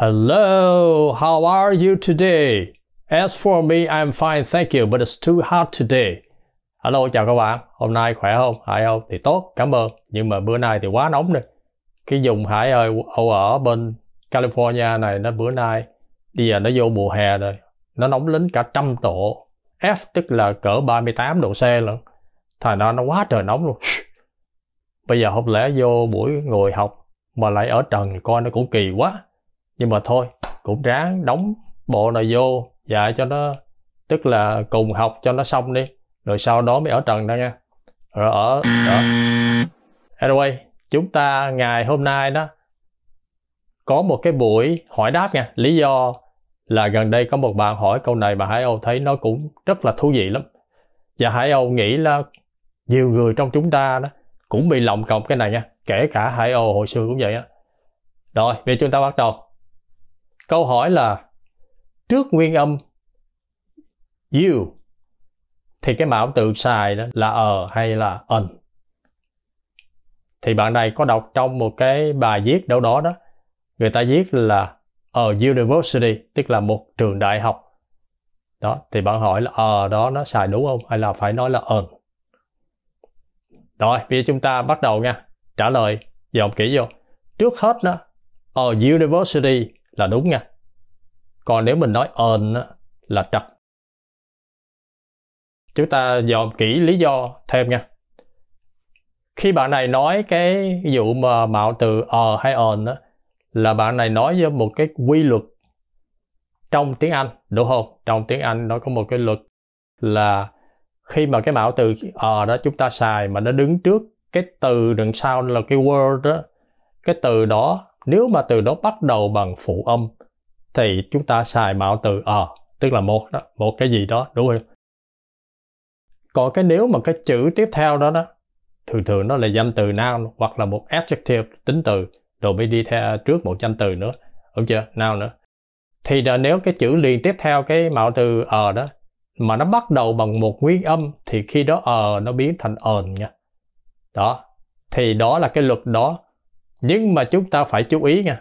Hello, how are you today? As for me, I'm fine, thank you, but it's too hot today. Hello, chào các bạn. Hôm nay khỏe không? Hải không? Thì tốt, cảm ơn. Nhưng mà bữa nay thì quá nóng đi. Cái dùng Hải ơi, Âu ở bên California này, nó bữa nay, bây giờ nó vô mùa hè rồi. Nó nóng lính cả trăm độ. F tức là cỡ 38 độ C lận. Thành nó nó quá trời nóng luôn. Bây giờ không lẽ vô buổi ngồi học mà lại ở trần coi nó cũng kỳ quá nhưng mà thôi cũng ráng đóng bộ này vô dạ cho nó tức là cùng học cho nó xong đi rồi sau đó mới ở trần đó nha rồi ở đó. anyway chúng ta ngày hôm nay đó có một cái buổi hỏi đáp nha lý do là gần đây có một bạn hỏi câu này mà hải âu thấy nó cũng rất là thú vị lắm và hải âu nghĩ là nhiều người trong chúng ta đó cũng bị lộng cọc cái này nha kể cả hải âu hồi xưa cũng vậy á rồi vậy chúng ta bắt đầu câu hỏi là trước nguyên âm you thì cái mạo tự xài đó là ờ hay là ẩn thì bạn này có đọc trong một cái bài viết đâu đó đó người ta viết là ở university tức là một trường đại học đó thì bạn hỏi là ờ đó nó xài đúng không hay là phải nói là ẩn rồi bây giờ chúng ta bắt đầu nha trả lời dòng kỹ vô trước hết đó ở university là đúng nha. Còn nếu mình nói on là trật. Chúng ta dòm kỹ lý do thêm nha. Khi bạn này nói cái dụ mà mạo từ ờ hay on đó, là bạn này nói với một cái quy luật trong tiếng Anh, đúng không? Trong tiếng Anh nó có một cái luật là khi mà cái mạo từ ờ đó chúng ta xài mà nó đứng trước cái từ đằng sau là cái word đó cái từ đó nếu mà từ đó bắt đầu bằng phụ âm thì chúng ta xài mạo từ ờ, à, tức là một đó, một cái gì đó, đúng không? Còn cái nếu mà cái chữ tiếp theo đó đó, thường thường nó là danh từ noun hoặc là một adjective tính từ rồi mới đi theo trước một danh từ nữa, đúng chưa? Noun nữa. Thì là nếu cái chữ liền tiếp theo cái mạo từ ờ à đó mà nó bắt đầu bằng một nguyên âm thì khi đó ờ à, nó biến thành ờn nha. Đó, thì đó là cái luật đó nhưng mà chúng ta phải chú ý nha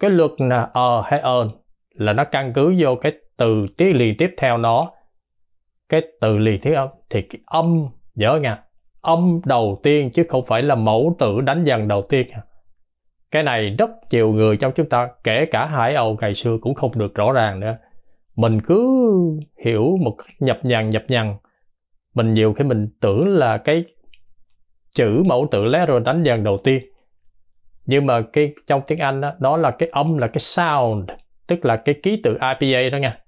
cái luật là ờ hay ơn là nó căn cứ vô cái từ tiếng liền tiếp theo nó cái từ liền tiếp âm thì cái âm nhớ nha âm đầu tiên chứ không phải là mẫu tử đánh dần đầu tiên cái này rất nhiều người trong chúng ta kể cả hải âu ngày xưa cũng không được rõ ràng nữa mình cứ hiểu một nhập nhằng nhập nhằng mình nhiều khi mình tưởng là cái chữ mẫu tự lé rồi đánh dần đầu tiên nhưng mà cái trong tiếng Anh đó, đó là cái âm là cái sound tức là cái ký tự IPA đó nha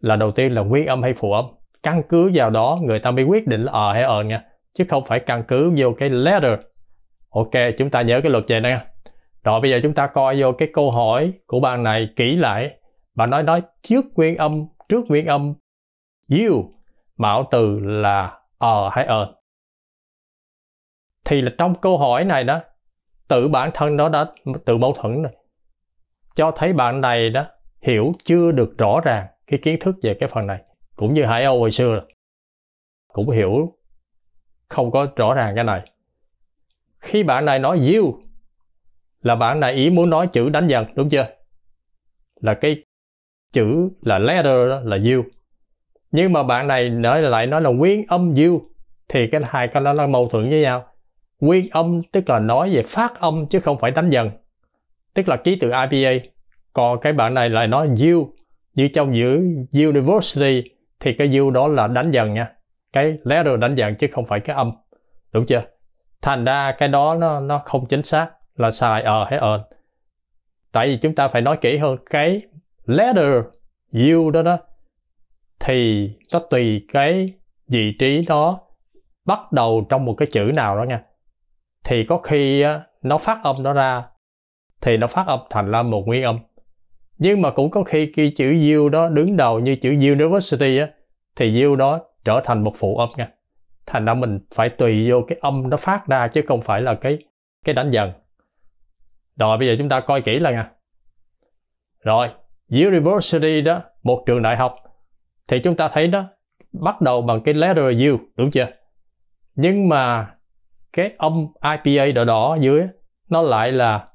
là đầu tiên là nguyên âm hay phụ âm căn cứ vào đó người ta mới quyết định là ờ hay ờ nha chứ không phải căn cứ vô cái letter ok chúng ta nhớ cái luật vậy nha rồi bây giờ chúng ta coi vô cái câu hỏi của bạn này kỹ lại bạn nói nói trước nguyên âm trước nguyên âm you mạo từ là ờ hay ờ thì là trong câu hỏi này đó tự bản thân nó đã tự mâu thuẫn rồi cho thấy bạn này đó hiểu chưa được rõ ràng cái kiến thức về cái phần này cũng như hải âu hồi xưa cũng hiểu không có rõ ràng cái này khi bạn này nói you là bạn này ý muốn nói chữ đánh dần đúng chưa là cái chữ là letter đó là you nhưng mà bạn này nói lại nói là nguyên âm you thì cái hai cái đó là mâu thuẫn với nhau nguyên âm tức là nói về phát âm chứ không phải đánh dần tức là ký tự IPA còn cái bạn này lại nói you như trong giữ university thì cái you đó là đánh dần nha cái letter đánh dần chứ không phải cái âm đúng chưa thành ra cái đó nó nó không chính xác là xài ờ hay ờ tại vì chúng ta phải nói kỹ hơn cái letter you đó đó thì nó tùy cái vị trí đó bắt đầu trong một cái chữ nào đó nha thì có khi nó phát âm nó ra thì nó phát âm thành ra một nguyên âm nhưng mà cũng có khi khi chữ U đó đứng đầu như chữ University á thì U đó trở thành một phụ âm nha thành ra mình phải tùy vô cái âm nó phát ra chứ không phải là cái cái đánh dần rồi bây giờ chúng ta coi kỹ là nha rồi University đó một trường đại học thì chúng ta thấy đó bắt đầu bằng cái letter U đúng chưa nhưng mà cái âm IPA đó đó dưới nó lại là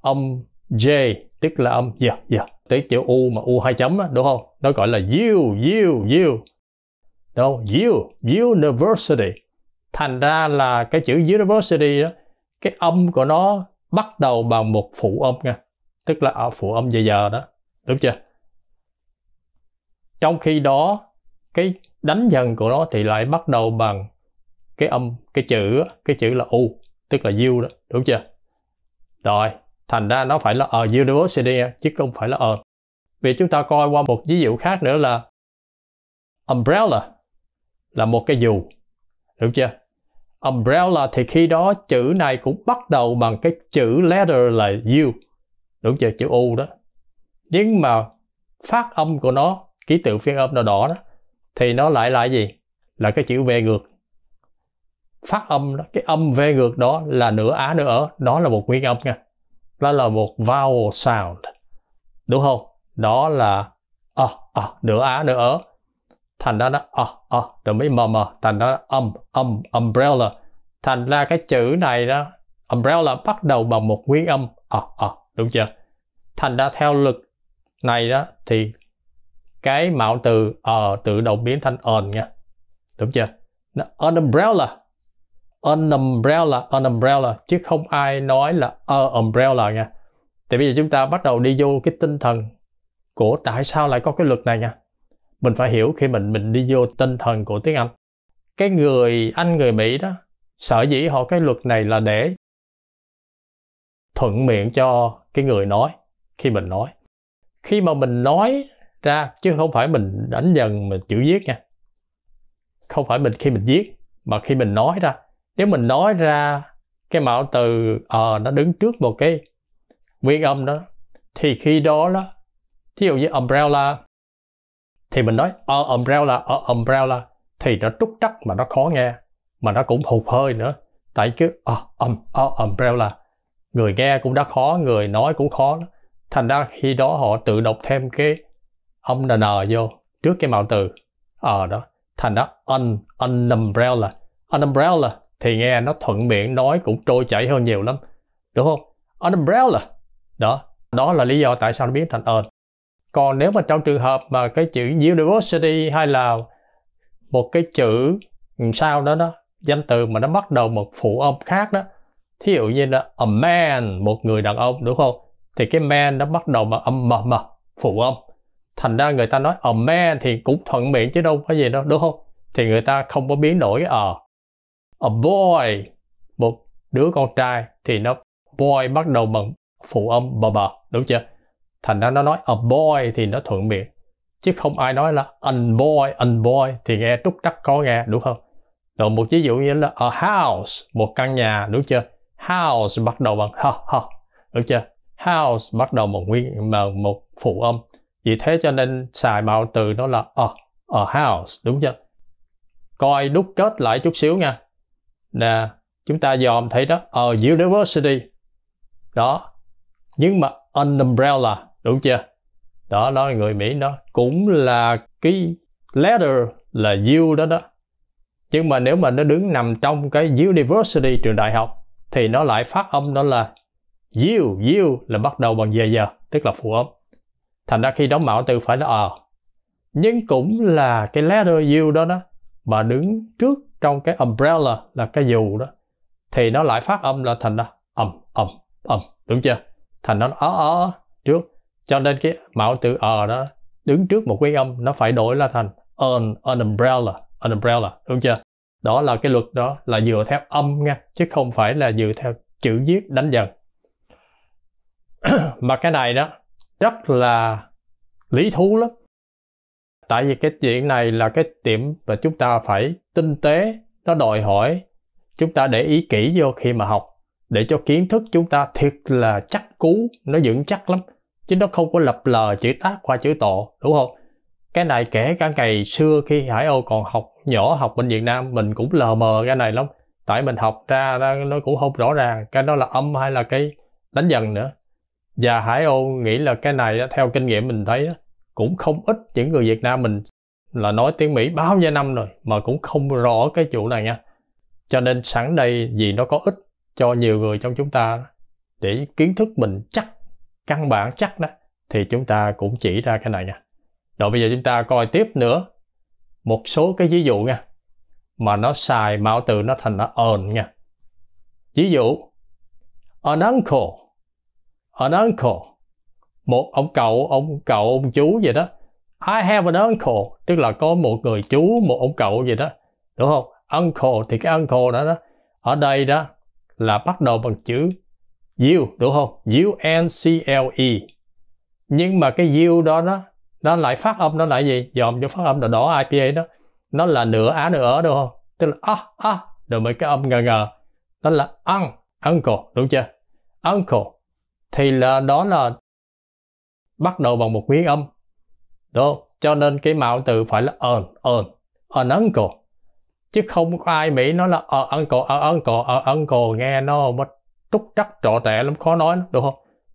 âm J tức là âm yeah, yeah. tới chữ U mà U hai chấm á, đúng không? Nó gọi là U, U, U. Đâu, U, University. Thành ra là cái chữ University đó, cái âm của nó bắt đầu bằng một phụ âm nha. Tức là ở phụ âm giờ giờ đó. Đúng chưa? Trong khi đó, cái đánh dần của nó thì lại bắt đầu bằng cái âm cái chữ cái chữ là u tức là u đó đúng chưa rồi thành ra nó phải là ở university chứ không phải là ở vì chúng ta coi qua một ví dụ khác nữa là umbrella là một cái dù đúng chưa umbrella thì khi đó chữ này cũng bắt đầu bằng cái chữ letter là u đúng chưa chữ u đó nhưng mà phát âm của nó ký tự phiên âm nào đỏ đó thì nó lại là gì là cái chữ v ngược phát âm đó cái âm v ngược đó là nửa á nửa ở đó là một nguyên âm nha đó là một vowel sound đúng không đó là ờ à, ờ à, nửa á nửa ở thành ra nó ờ à, ờ à, rồi mới mờ mờ thành ra âm âm umbrella thành ra cái chữ này đó umbrella bắt đầu bằng một nguyên âm ờ à, ờ à, đúng chưa thành ra theo lực này đó thì cái mạo từ ờ uh, tự động biến thành on nha đúng chưa nó umbrella an umbrella an umbrella chứ không ai nói là a umbrella nha thì bây giờ chúng ta bắt đầu đi vô cái tinh thần của tại sao lại có cái luật này nha mình phải hiểu khi mình mình đi vô tinh thần của tiếng anh cái người anh người mỹ đó sở dĩ họ cái luật này là để thuận miệng cho cái người nói khi mình nói khi mà mình nói ra chứ không phải mình đánh dần mà chữ viết nha không phải mình khi mình viết mà khi mình nói ra nếu mình nói ra cái mạo từ ờ uh, nó đứng trước một cái nguyên âm đó thì khi đó đó thí dụ như umbrella thì mình nói a ờ, umbrella a ờ, umbrella thì nó trúc trắc mà nó khó nghe mà nó cũng hụt hơi nữa tại chứ a ờ, um a umbrella người nghe cũng đã khó người nói cũng khó đó. thành ra khi đó họ tự đọc thêm cái âm n, n vô trước cái mạo từ ờ à, đó thành đó un un umbrella un umbrella thì nghe nó thuận miệng nói cũng trôi chảy hơn nhiều lắm đúng không umbrella đó đó là lý do tại sao nó biến thành earn còn nếu mà trong trường hợp mà cái chữ university hay là một cái chữ sao đó đó danh từ mà nó bắt đầu một phụ âm khác đó thí dụ như là a man một người đàn ông đúng không thì cái man nó bắt đầu bằng âm m m phụ âm thành ra người ta nói a man thì cũng thuận miệng chứ đâu có gì đâu đúng không thì người ta không có biến đổi cái ờ a boy một đứa con trai thì nó boy bắt đầu bằng phụ âm bờ bờ, đúng chưa thành ra nó nói a boy thì nó thuận miệng chứ không ai nói là an boy an boy thì nghe trúc trắc có nghe đúng không rồi một ví dụ như là a house một căn nhà đúng chưa house bắt đầu bằng ha ha đúng chưa house bắt đầu bằng nguyên bằng một phụ âm vì thế cho nên xài mạo từ nó là a a house đúng chưa coi đúc kết lại chút xíu nha nè chúng ta dòm thấy đó ở ờ, university đó nhưng mà an umbrella đúng chưa đó nó người mỹ nó cũng là cái letter là U đó đó nhưng mà nếu mà nó đứng nằm trong cái university trường đại học thì nó lại phát âm đó là U U là bắt đầu bằng giờ giờ tức là phụ âm thành ra khi đóng mạo từ phải là ờ nhưng cũng là cái letter U đó đó mà đứng trước trong cái umbrella là cái dù đó thì nó lại phát âm là thành ra ầm ầm ầm đúng chưa thành nó ở ở trước cho nên cái mạo từ ờ đó đứng trước một cái âm nó phải đổi là thành an an umbrella an umbrella đúng chưa đó là cái luật đó là dựa theo âm nha chứ không phải là dựa theo chữ viết đánh dần mà cái này đó rất là lý thú lắm tại vì cái chuyện này là cái điểm mà chúng ta phải tinh tế nó đòi hỏi chúng ta để ý kỹ vô khi mà học để cho kiến thức chúng ta thiệt là chắc cú nó vững chắc lắm chứ nó không có lập lờ chữ tác qua chữ tọ đúng không cái này kể cả ngày xưa khi hải âu còn học nhỏ học bên việt nam mình cũng lờ mờ cái này lắm tại mình học ra nó cũng không rõ ràng cái đó là âm hay là cái đánh dần nữa và hải âu nghĩ là cái này theo kinh nghiệm mình thấy đó, cũng không ít những người Việt Nam mình là nói tiếng Mỹ bao nhiêu năm rồi mà cũng không rõ cái chủ này nha cho nên sẵn đây vì nó có ích cho nhiều người trong chúng ta để kiến thức mình chắc căn bản chắc đó thì chúng ta cũng chỉ ra cái này nha rồi bây giờ chúng ta coi tiếp nữa một số cái ví dụ nha mà nó xài mạo từ nó thành nó on nha ví dụ an uncle an uncle một ông cậu ông cậu ông chú gì đó I have an uncle tức là có một người chú một ông cậu gì đó đúng không uncle thì cái uncle đó đó ở đây đó là bắt đầu bằng chữ you đúng không u n c l e nhưng mà cái you đó đó nó lại phát âm nó lại gì dòm vô phát âm đỏ đỏ IPA đó nó là nửa á nửa ở đúng không tức là a a rồi mấy cái âm ngờ ngờ đó là un uncle đúng chưa uncle thì là đó là bắt đầu bằng một nguyên âm đó cho nên cái mạo từ phải là an an an uncle chứ không có ai mỹ nói là ở ờ, uncle ở ờ, uncle ở ờ, uncle nghe nó mất trúc trắc trọ tệ lắm khó nói đúng không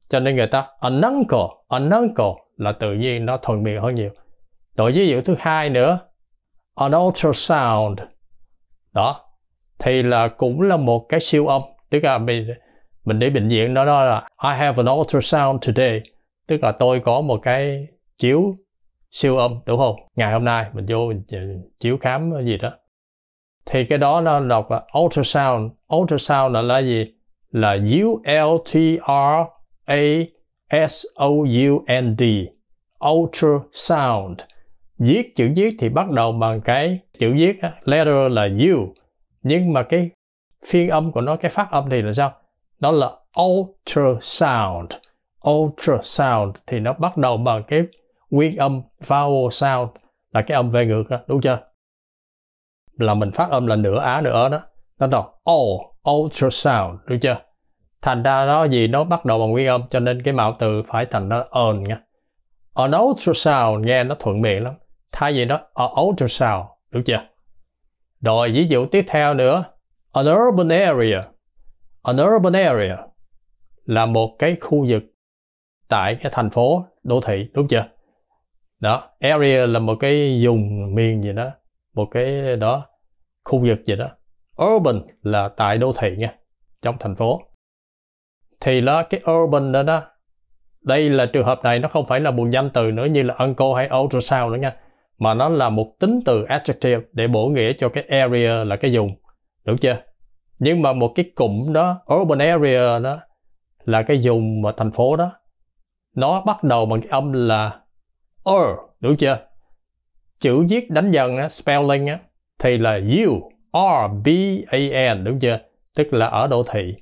cho nên người ta an uncle an uncle là tự nhiên nó thuần miệng hơn nhiều đối với dụ thứ hai nữa an ultrasound đó thì là cũng là một cái siêu âm tức là mình mình đi bệnh viện nó nói là I have an ultrasound today tức là tôi có một cái chiếu siêu âm đúng không ngày hôm nay mình vô mình chiếu khám gì đó thì cái đó nó đọc là ultrasound ultrasound là, là gì là U L T R A S O U N D ultrasound viết chữ viết thì bắt đầu bằng cái chữ viết á, letter là U nhưng mà cái phiên âm của nó cái phát âm thì là sao nó là ultrasound ultrasound thì nó bắt đầu bằng cái nguyên âm vowel sound là cái âm về ngược đó, đúng chưa? Là mình phát âm là nửa á nửa ớ đó. Nó đọc all ultrasound, đúng chưa? Thành ra nó gì nó bắt đầu bằng nguyên âm cho nên cái mạo từ phải thành nó on nha. An ultrasound nghe nó thuận miệng lắm. Thay vì nó an ultrasound, đúng chưa? Rồi ví dụ tiếp theo nữa, an urban area. An urban area là một cái khu vực tại cái thành phố đô thị đúng chưa đó area là một cái vùng miền gì đó một cái đó khu vực gì đó urban là tại đô thị nha trong thành phố thì đó cái urban đó đó đây là trường hợp này nó không phải là một danh từ nữa như là uncle hay ultrasound nữa nha mà nó là một tính từ adjective để bổ nghĩa cho cái area là cái vùng đúng chưa nhưng mà một cái cụm đó urban area đó là cái vùng mà thành phố đó nó bắt đầu bằng cái âm là er đúng chưa chữ viết đánh dần á, spelling á, thì là u r b a n đúng chưa tức là ở đô thị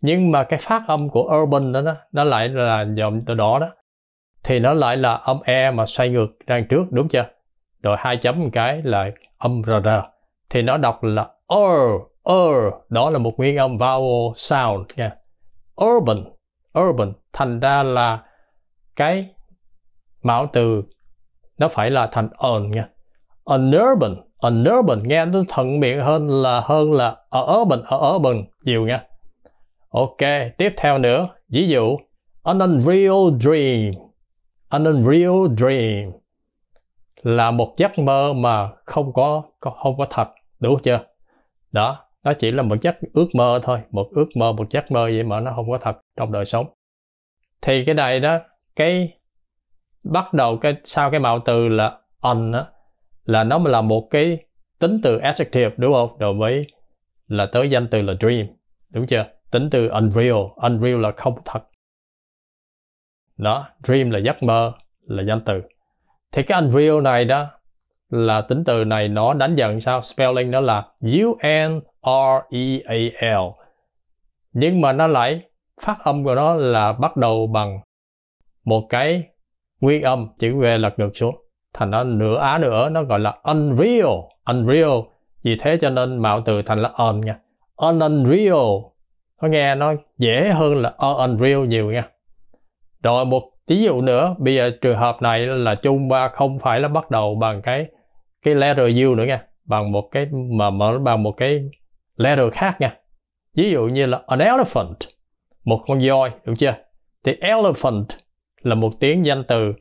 nhưng mà cái phát âm của urban đó, đó nó lại là dòng từ đó đó thì nó lại là âm e mà xoay ngược đang trước đúng chưa rồi hai chấm một cái là âm rr thì nó đọc là er er đó là một nguyên âm vowel sound nha urban urban thành ra là cái mạo từ nó phải là thành nha, an urban, an urban nghe nó thuận miệng hơn là hơn là ở urban ở urban nhiều nha ok tiếp theo nữa ví dụ an unreal dream an unreal dream là một giấc mơ mà không có không có thật đúng chưa đó nó chỉ là một giấc ước mơ thôi một ước mơ một giấc mơ vậy mà nó không có thật trong đời sống thì cái này đó cái bắt đầu cái sau cái mạo từ là on á là nó là một cái tính từ adjective đúng không đối với là tới danh từ là dream đúng chưa tính từ unreal unreal là không thật đó dream là giấc mơ là danh từ thì cái unreal này đó là tính từ này nó đánh dần sao spelling nó là u n r e a l nhưng mà nó lại phát âm của nó là bắt đầu bằng một cái nguyên âm chữ V lật ngược xuống thành nó nửa á nữa nó gọi là unreal unreal vì thế cho nên mạo từ thành là on nha on unreal có nghe nó dễ hơn là on unreal nhiều nha rồi một ví dụ nữa bây giờ trường hợp này là chung ba không phải là bắt đầu bằng cái cái letter U nữa nha bằng một cái mà mở bằng một cái letter khác nha ví dụ như là an elephant một con voi đúng chưa thì elephant là một tiếng danh từ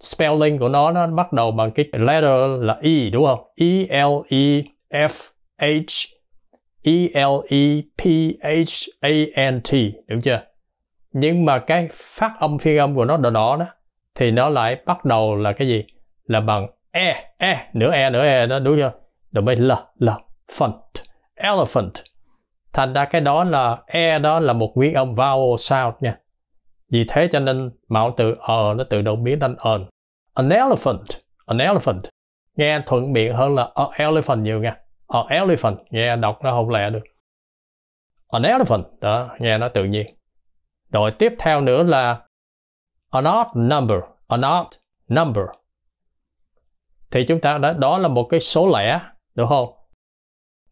spelling của nó nó bắt đầu bằng cái letter là e đúng không e l e f h e l e p h a n t đúng chưa nhưng mà cái phát âm phiên âm của nó đỏ đỏ đó thì nó lại bắt đầu là cái gì là bằng e e nửa e nửa e đó đúng chưa rồi mới l l font elephant thành ra cái đó là e đó là một nguyên âm vowel sound nha vì thế cho nên mạo từ ờ nó tự động biến thành an. An elephant, an elephant. Nghe thuận miệng hơn là an elephant nhiều nha. An elephant, nghe đọc nó không lẹ được. An elephant, đó, nghe nó tự nhiên. Rồi tiếp theo nữa là an odd number, an odd number. Thì chúng ta đã, đó là một cái số lẻ, đúng không?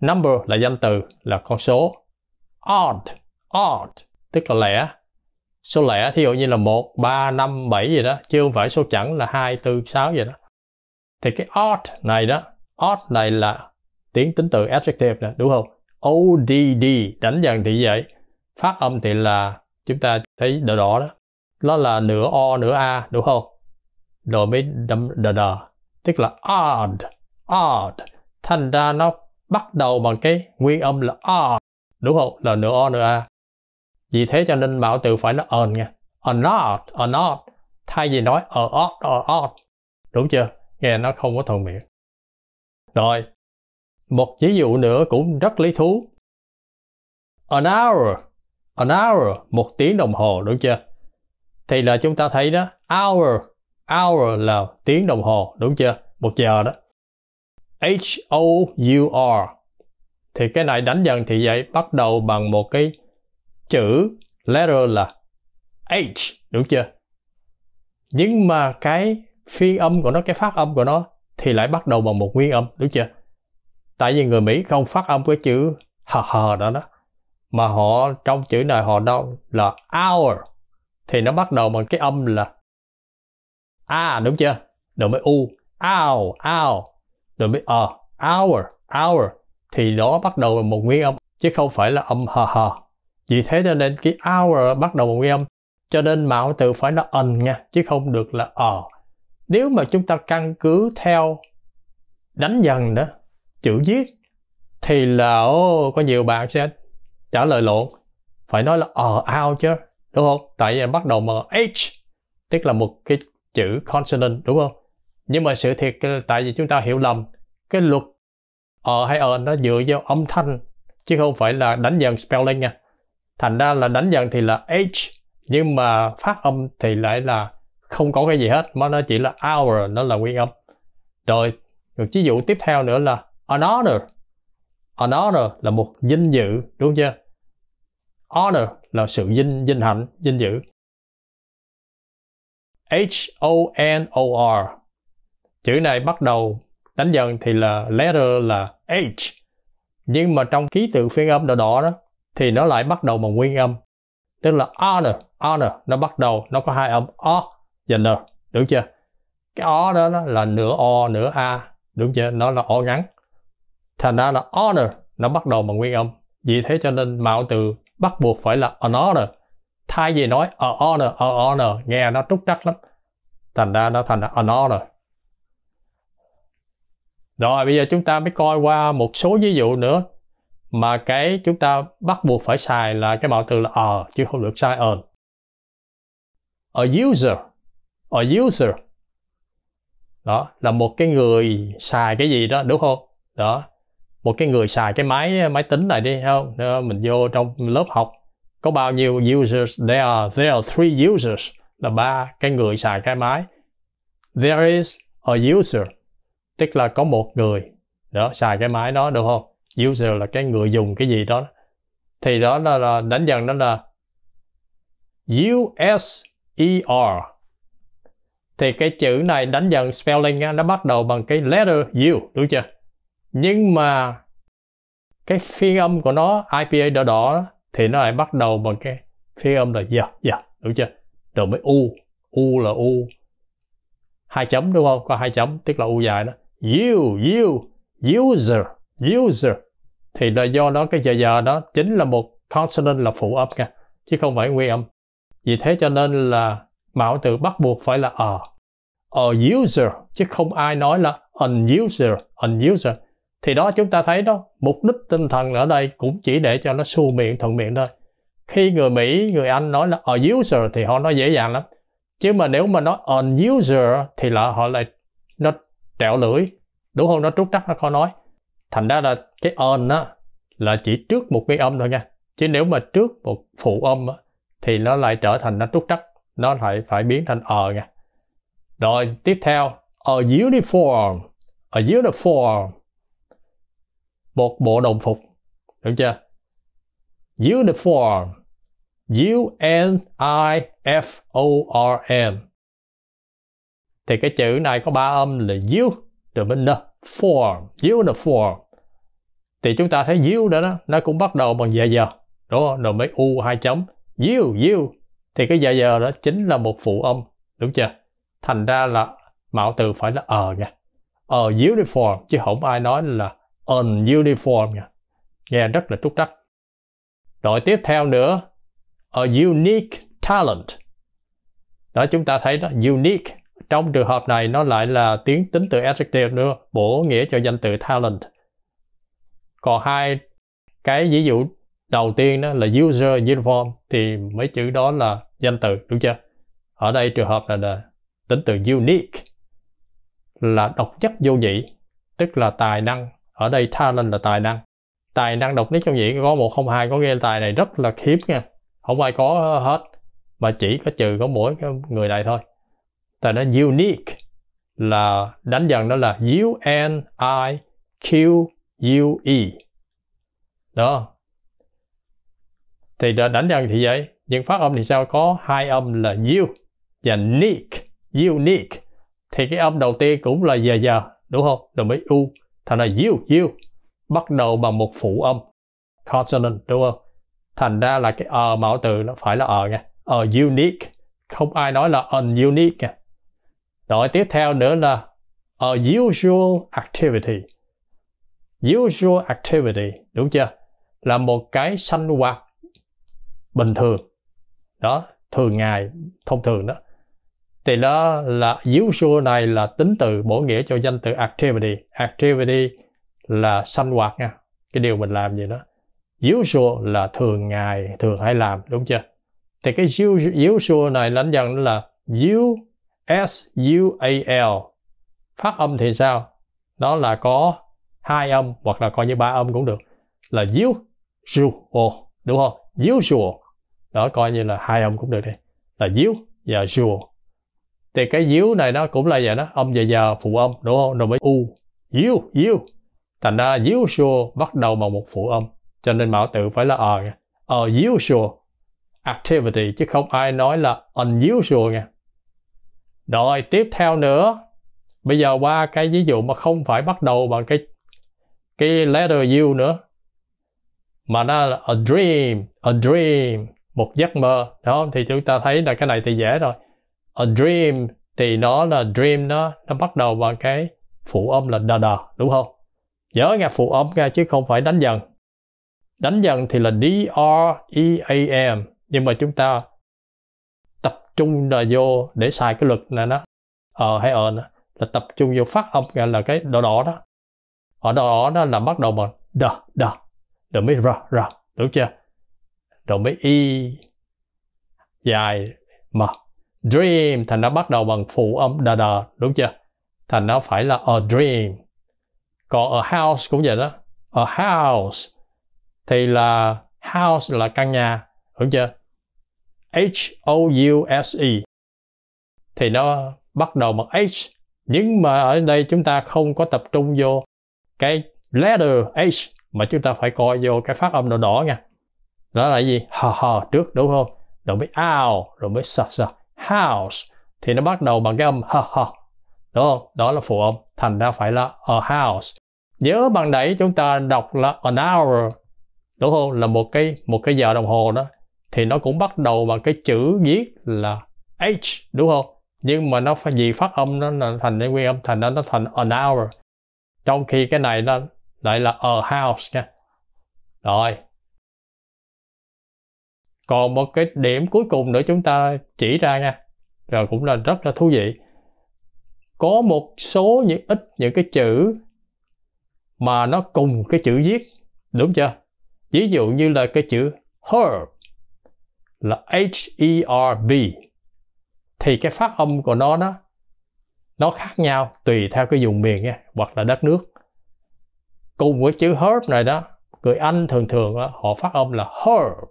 Number là danh từ, là con số. Odd, odd, tức là lẻ số lẻ thí dụ như là 1, 3, 5, 7 gì đó chứ không phải số chẵn là 2, 4, 6 gì đó thì cái odd này đó odd này là tiếng tính từ adjective nè đúng không odd đánh dần thì vậy phát âm thì là chúng ta thấy đỏ đỏ đó nó là nửa o nửa a đúng không rồi mới đâm đờ đờ tức là odd odd thành ra nó bắt đầu bằng cái nguyên âm là odd đúng không là nửa o nửa a vì thế cho nên bảo từ phải ờ ờ, nó on nha a not a not thay vì nói a odd a odd đúng chưa nghe nó không có thuận miệng rồi một ví dụ nữa cũng rất lý thú an hour an hour một tiếng đồng hồ đúng chưa thì là chúng ta thấy đó hour hour là tiếng đồng hồ đúng chưa một giờ đó h o u r thì cái này đánh dần thì vậy bắt đầu bằng một cái chữ letter là H, đúng chưa? Nhưng mà cái phiên âm của nó, cái phát âm của nó thì lại bắt đầu bằng một nguyên âm, đúng chưa? Tại vì người Mỹ không phát âm cái chữ hờ hờ đó đó. Mà họ trong chữ này họ đâu là hour thì nó bắt đầu bằng cái âm là a đúng chưa? Rồi mới u, ow, ow, rồi mới ờ, hour, hour thì đó bắt đầu bằng một nguyên âm chứ không phải là âm hờ hờ vì thế cho nên cái hour bắt đầu bằng nguyên âm cho nên mạo từ phải là ẩn nha chứ không được là ở ờ. nếu mà chúng ta căn cứ theo đánh dần đó chữ viết thì là ô, có nhiều bạn sẽ trả lời lộn phải nói là ở ờ, ao chứ đúng không tại vì bắt đầu bằng h tức là một cái chữ consonant đúng không nhưng mà sự thiệt tại vì chúng ta hiểu lầm cái luật ở ờ hay ờ nó dựa vào âm thanh chứ không phải là đánh dần spelling nha thành ra là đánh dần thì là h nhưng mà phát âm thì lại là không có cái gì hết mà nó chỉ là hour nó là nguyên âm rồi được ví dụ tiếp theo nữa là honor honor là một vinh dự đúng chưa honor là sự vinh vinh hạnh vinh dự h o n o r chữ này bắt đầu đánh dần thì là letter là h nhưng mà trong ký tự phiên âm đỏ đỏ đó thì nó lại bắt đầu bằng nguyên âm tức là honor honor nó bắt đầu nó có hai âm o và n được chưa cái o đó, đó là nửa o nửa a đúng chưa nó là o ngắn thành ra là honor nó bắt đầu bằng nguyên âm vì thế cho nên mạo từ bắt buộc phải là an honor thay vì nói a honor a honor nghe nó trúc trắc lắm thành ra nó thành an honor rồi bây giờ chúng ta mới coi qua một số ví dụ nữa mà cái chúng ta bắt buộc phải xài là cái mạo từ là ở ờ", chứ không được sai on a user a user đó là một cái người xài cái gì đó đúng không đó một cái người xài cái máy máy tính này đi không đó, mình vô trong lớp học có bao nhiêu users there are there are three users là ba cái người xài cái máy there is a user tức là có một người đó xài cái máy đó đúng không user là cái người dùng cái gì đó thì đó là, là đánh dần đó là U S E R. thì cái chữ này đánh dần spelling nó bắt đầu bằng cái letter U đúng chưa nhưng mà cái phiên âm của nó IPA đỏ đỏ thì nó lại bắt đầu bằng cái phiên âm là yeah, yeah, đúng chưa rồi mới U U là U hai chấm đúng không có hai chấm tức là U dài đó U U user user thì là do đó cái giờ giờ đó chính là một consonant là phụ âm nha chứ không phải nguyên âm vì thế cho nên là mạo từ bắt buộc phải là a a user chứ không ai nói là an user an user thì đó chúng ta thấy đó mục đích tinh thần ở đây cũng chỉ để cho nó su miệng thuận miệng thôi khi người Mỹ người Anh nói là a ờ user thì họ nói dễ dàng lắm chứ mà nếu mà nói an user thì là họ lại nó trẹo lưỡi đúng không nó trút trắc nó khó nói thành ra là cái on đó là chỉ trước một cái âm thôi nha chứ nếu mà trước một phụ âm á, thì nó lại trở thành nó trúc trắc nó lại phải biến thành ờ nha rồi tiếp theo a uniform a uniform một bộ đồng phục được chưa uniform U N I F O R M thì cái chữ này có ba âm là U rồi bên N form yield the form thì chúng ta thấy yield đó, đó nó cũng bắt đầu bằng dạ giờ đúng không rồi mới u hai chấm yield yield thì cái dạ giờ đó chính là một phụ âm đúng chưa thành ra là mạo từ phải là ờ nha ờ uniform chứ không ai nói là ununiform nha nghe rất là trúc đắc rồi tiếp theo nữa a unique talent đó chúng ta thấy đó unique trong trường hợp này nó lại là tiếng tính từ adjective nữa bổ nghĩa cho danh từ talent còn hai cái ví dụ đầu tiên đó là user uniform thì mấy chữ đó là danh từ đúng chưa ở đây trường hợp này là tính từ unique là độc nhất vô nhị tức là tài năng ở đây talent là tài năng tài năng độc nhất vô nhị có một không hai có nghe tài này rất là hiếm nha không ai có hết mà chỉ có trừ có mỗi người này thôi tại nó unique là đánh dần đó là U N I Q U E đó thì đã đánh dần thì vậy nhưng phát âm thì sao có hai âm là U và nick unique thì cái âm đầu tiên cũng là dài dài đúng không rồi mới u thành là U U bắt đầu bằng một phụ âm consonant đúng không thành ra là cái ờ mạo từ nó phải là ờ nha ờ unique không ai nói là ununique nha rồi tiếp theo nữa là a usual activity. Usual activity, đúng chưa? Là một cái sinh hoạt bình thường. Đó, thường ngày, thông thường đó. Thì đó là usual này là tính từ bổ nghĩa cho danh từ activity. Activity là sinh hoạt nha. Cái điều mình làm gì đó. Usual là thường ngày, thường hay làm, đúng chưa? Thì cái usual này lãnh dần là you S-U-A-L phát âm thì sao Nó là có hai âm hoặc là coi như ba âm cũng được là usual đúng không usual đó coi như là hai âm cũng được đi là díu và sure thì cái díu này nó cũng là vậy đó âm và giờ phụ âm đúng không rồi mới u díu díu thành ra díu sure bắt đầu bằng một phụ âm cho nên mạo tự phải là ờ a usual activity chứ không ai nói là unusual nha rồi tiếp theo nữa, bây giờ qua cái ví dụ mà không phải bắt đầu bằng cái cái letter U nữa mà nó là a dream, a dream, một giấc mơ, đúng không? Thì chúng ta thấy là cái này thì dễ rồi. A dream thì nó là dream nó nó bắt đầu bằng cái phụ âm là da da đúng không? Nhớ nghe phụ âm nghe chứ không phải đánh dần. Đánh dần thì là D R E A M nhưng mà chúng ta tập trung là vô để xài cái lực này đó ờ hay ờ nữa là tập trung vô phát âm là cái đỏ đỏ đó ở ờ, đỏ đó là bắt đầu mà đờ đờ rồi mới ra ra đúng chưa rồi mới y dài mà dream thành nó bắt đầu bằng phụ âm đờ đờ đúng chưa thành nó phải là a dream còn a house cũng vậy đó a house thì là house là căn nhà đúng chưa H-O-U-S-E thì nó bắt đầu bằng H nhưng mà ở đây chúng ta không có tập trung vô cái letter H mà chúng ta phải coi vô cái phát âm đỏ đỏ nha đó là gì hờ hờ trước đúng không rồi mới ao rồi mới sờ sờ house thì nó bắt đầu bằng cái âm hờ hờ đúng không đó là phụ âm thành ra phải là a house nhớ bằng nãy chúng ta đọc là an hour đúng không là một cái một cái giờ đồng hồ đó thì nó cũng bắt đầu bằng cái chữ viết là H đúng không? Nhưng mà nó phải gì phát âm nó là thành cái nguyên âm thành nó nó thành an hour. Trong khi cái này nó lại là a house nha. Rồi. Còn một cái điểm cuối cùng nữa chúng ta chỉ ra nha. Rồi cũng là rất là thú vị. Có một số những ít những cái chữ mà nó cùng cái chữ viết đúng chưa? Ví dụ như là cái chữ herb là H-E-R-B thì cái phát âm của nó nó nó khác nhau tùy theo cái vùng miền nha hoặc là đất nước cùng với chữ herb này đó người anh thường thường đó, họ phát âm là herb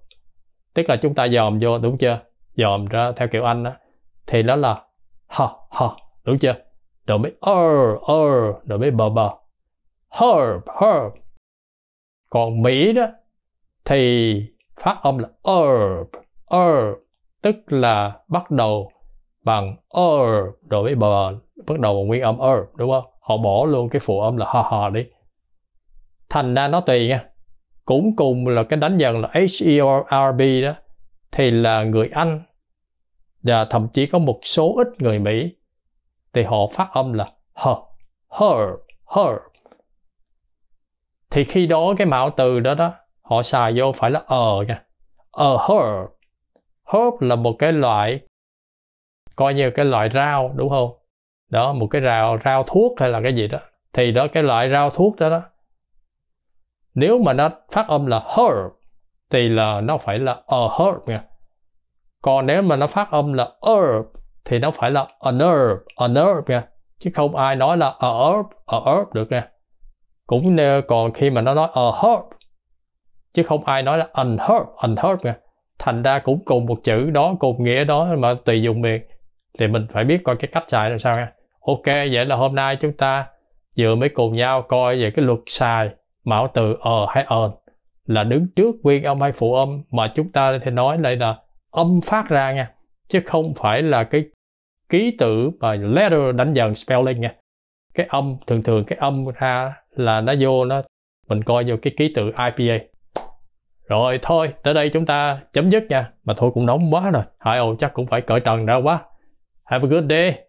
tức là chúng ta dòm vô đúng chưa dòm ra theo kiểu anh đó thì nó là h h đúng chưa rồi mới er er rồi mới bờ bờ herb herb còn mỹ đó thì phát âm là herb er tức là bắt đầu bằng er đối với bờ bắt đầu bằng nguyên âm er đúng không họ bỏ luôn cái phụ âm là ha ha đi thành ra nó tùy nha cũng cùng là cái đánh dần là h e r b đó thì là người anh và thậm chí có một số ít người mỹ thì họ phát âm là her her her thì khi đó cái mạo từ đó đó họ xài vô phải là ờ nha a ờ, her hốp là một cái loại coi như cái loại rau đúng không đó một cái rào rau thuốc hay là cái gì đó thì đó cái loại rau thuốc đó đó nếu mà nó phát âm là herb thì là nó phải là a herb nha còn nếu mà nó phát âm là herb thì nó phải là an herb an herb nha chứ không ai nói là a herb a herb được nha cũng còn khi mà nó nói a herb chứ không ai nói là an herb an herb nha thành ra cũng cùng một chữ đó cùng nghĩa đó mà tùy dùng miền thì mình phải biết coi cái cách xài là sao nha ok vậy là hôm nay chúng ta vừa mới cùng nhau coi về cái luật xài mão từ ờ hay ờn là đứng trước nguyên âm hay phụ âm mà chúng ta thì nói lại là âm phát ra nha chứ không phải là cái ký tự mà letter đánh dần spelling nha cái âm thường thường cái âm ra là nó vô nó mình coi vô cái ký tự IPA rồi thôi, tới đây chúng ta chấm dứt nha. Mà thôi cũng nóng quá rồi. Hai ồ chắc cũng phải cởi trần ra quá. Have a good day.